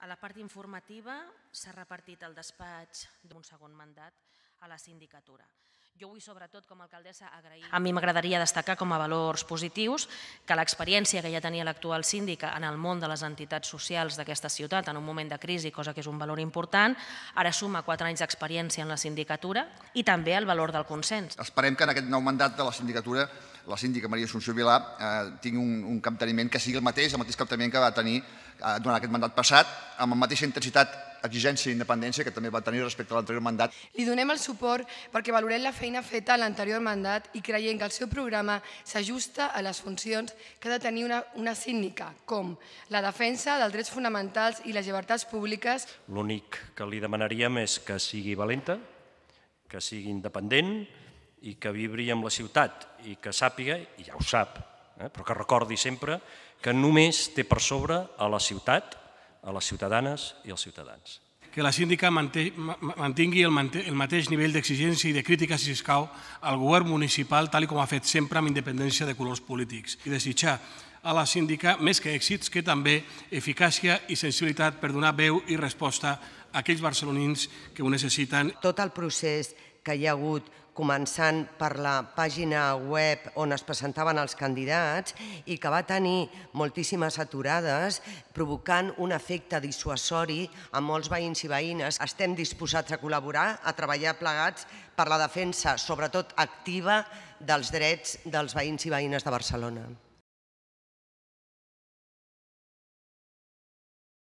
A la part informativa s'ha repartit el despatx d'un segon mandat a la sindicatura. Jo vull, sobretot, com a alcaldessa, agrair... A mi m'agradaria destacar com a valors positius que l'experiència que ja tenia l'actual síndica en el món de les entitats socials d'aquesta ciutat en un moment de crisi, cosa que és un valor important, ara suma 4 anys d'experiència en la sindicatura i també el valor del consens. Esperem que en aquest nou mandat de la sindicatura la síndica Maria Assumpció Vilà eh, tingui un, un capteniment que sigui el mateix, el mateix capteniment que va tenir durant aquest mandat passat, amb la mateixa intensitat exigència i independència que també va tenir respecte a l'anterior mandat. Li donem el suport perquè valorem la feina feta a l'anterior mandat i creiem que el seu programa s'ajusta a les funcions que ha de tenir una, una síndica, com la defensa dels drets fonamentals i les llibertats públiques. L'únic que li demanaríem és que sigui valenta, que sigui independent i que vibri amb la ciutat i que sàpiga, i ja ho sap, Eh? però que recordi sempre que només té per sobre a la ciutat, a les ciutadanes i als ciutadans. Que la síndica mantingui el, mateix nivell d'exigència i de crítica, si escau, al govern municipal, tal com ha fet sempre amb independència de colors polítics. I desitjar a la síndica, més que èxits, que també eficàcia i sensibilitat per donar veu i resposta a aquells barcelonins que ho necessiten. Tot el procés que hi ha hagut començant per la pàgina web on es presentaven els candidats i que va tenir moltíssimes aturades, provocant un efecte dissuasori a molts veïns i veïnes. Estem disposats a col·laborar, a treballar plegats per la defensa, sobretot activa, dels drets dels veïns i veïnes de Barcelona.